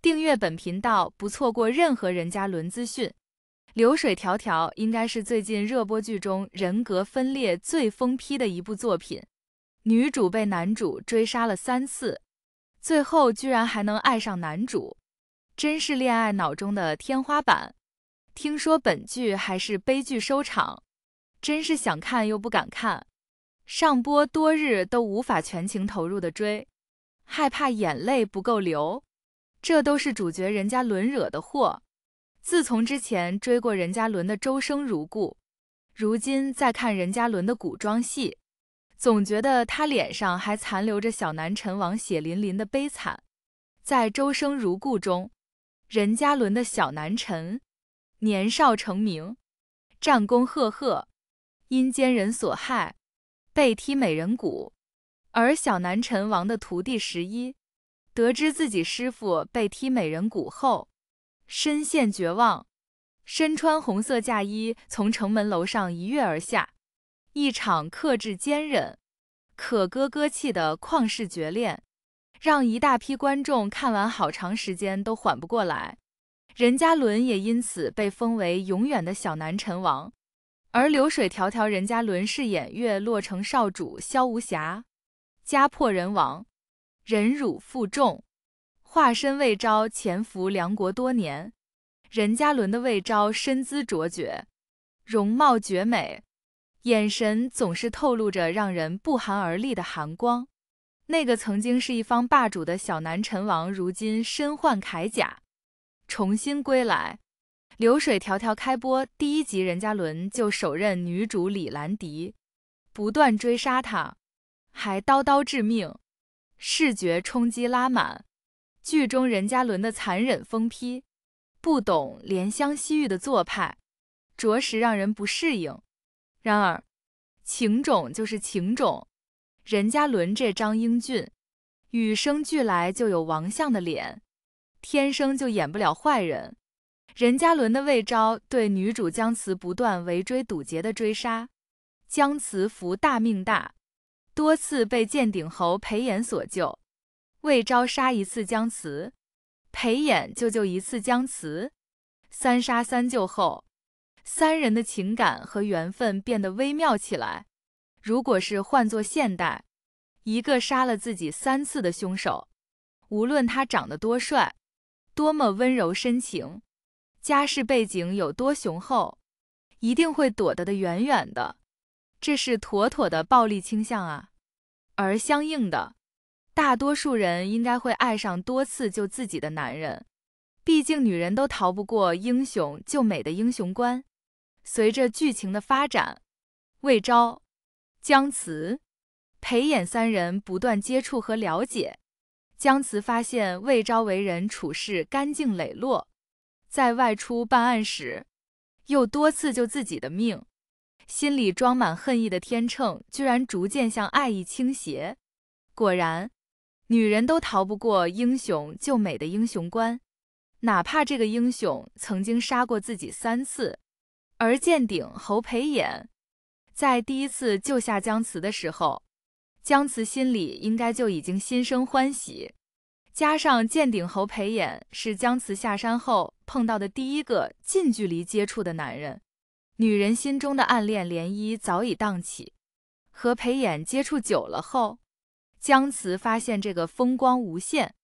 订阅本频道，不错过任何人家轮资讯。流水迢迢应该是最近热播剧中人格分裂最疯批的一部作品，女主被男主追杀了三次，最后居然还能爱上男主，真是恋爱脑中的天花板。听说本剧还是悲剧收场，真是想看又不敢看。上播多日都无法全情投入的追，害怕眼泪不够流。这都是主角任嘉伦惹的祸。自从之前追过任嘉伦的《周生如故》，如今再看任嘉伦的古装戏，总觉得他脸上还残留着小南辰王血淋淋的悲惨。在《周生如故》中，任嘉伦的小南辰年少成名，战功赫赫，因奸人所害，被踢美人骨；而小南辰王的徒弟十一。得知自己师傅被踢美人骨后，深陷绝望，身穿红色嫁衣从城门楼上一跃而下。一场克制坚忍、可歌可泣的旷世绝恋，让一大批观众看完好长时间都缓不过来。任嘉伦也因此被封为永远的小南陈王，而流水迢迢任嘉伦饰演月落城少主萧无暇，家破人亡。忍辱负重，化身魏昭潜伏梁国多年。任嘉伦的魏昭身姿卓绝，容貌绝美，眼神总是透露着让人不寒而栗的寒光。那个曾经是一方霸主的小南陈王，如今身患铠甲，重新归来。《流水迢迢》开播第一集，任嘉伦就手刃女主李兰迪，不断追杀他，还刀刀致命。视觉冲击拉满，剧中任嘉伦的残忍疯批，不懂怜香惜玉的做派，着实让人不适应。然而，情种就是情种，任嘉伦这张英俊、与生俱来就有王相的脸，天生就演不了坏人。任嘉伦的魏昭对女主江慈不断围追堵截的追杀，江慈福大命大。多次被剑顶侯裴琰所救，魏昭杀一次姜慈，裴琰救救一次姜慈，三杀三救后，三人的情感和缘分变得微妙起来。如果是换作现代，一个杀了自己三次的凶手，无论他长得多帅，多么温柔深情，家世背景有多雄厚，一定会躲得的远远的。这是妥妥的暴力倾向啊！而相应的，大多数人应该会爱上多次救自己的男人，毕竟女人都逃不过“英雄救美”的英雄观。随着剧情的发展，魏昭、姜慈、裴衍三人不断接触和了解，姜慈发现魏昭为人处事干净磊落，在外出办案时又多次救自己的命。心里装满恨意的天秤，居然逐渐向爱意倾斜。果然，女人都逃不过英雄救美的英雄观，哪怕这个英雄曾经杀过自己三次。而剑顶侯培衍在第一次救下姜慈的时候，姜慈心里应该就已经心生欢喜。加上剑顶侯培衍是姜慈下山后碰到的第一个近距离接触的男人。女人心中的暗恋涟漪早已荡起，和裴衍接触久了后，姜慈发现这个风光无限、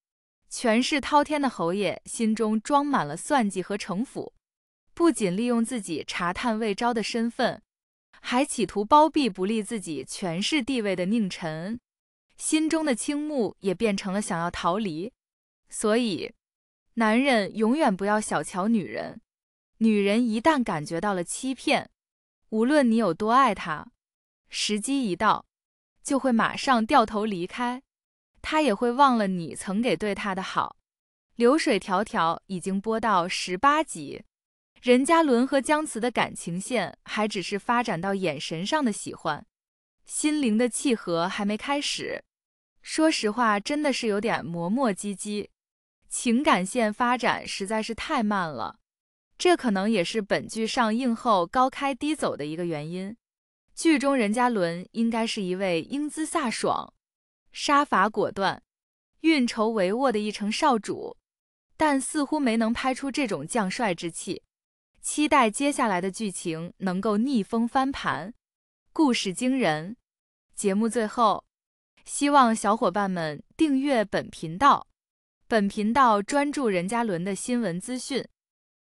权势滔天的侯爷心中装满了算计和城府，不仅利用自己查探魏昭的身份，还企图包庇不利自己权势地位的宁臣，心中的倾慕也变成了想要逃离。所以，男人永远不要小瞧女人。女人一旦感觉到了欺骗，无论你有多爱她，时机一到，就会马上掉头离开，她也会忘了你曾给对她的好。流水迢迢已经播到十八集，任嘉伦和姜慈的感情线还只是发展到眼神上的喜欢，心灵的契合还没开始。说实话，真的是有点磨磨唧唧，情感线发展实在是太慢了。这可能也是本剧上映后高开低走的一个原因。剧中任嘉伦应该是一位英姿飒爽、杀伐果断、运筹帷幄的一城少主，但似乎没能拍出这种将帅之气。期待接下来的剧情能够逆风翻盘，故事惊人。节目最后，希望小伙伴们订阅本频道。本频道专注任嘉伦的新闻资讯。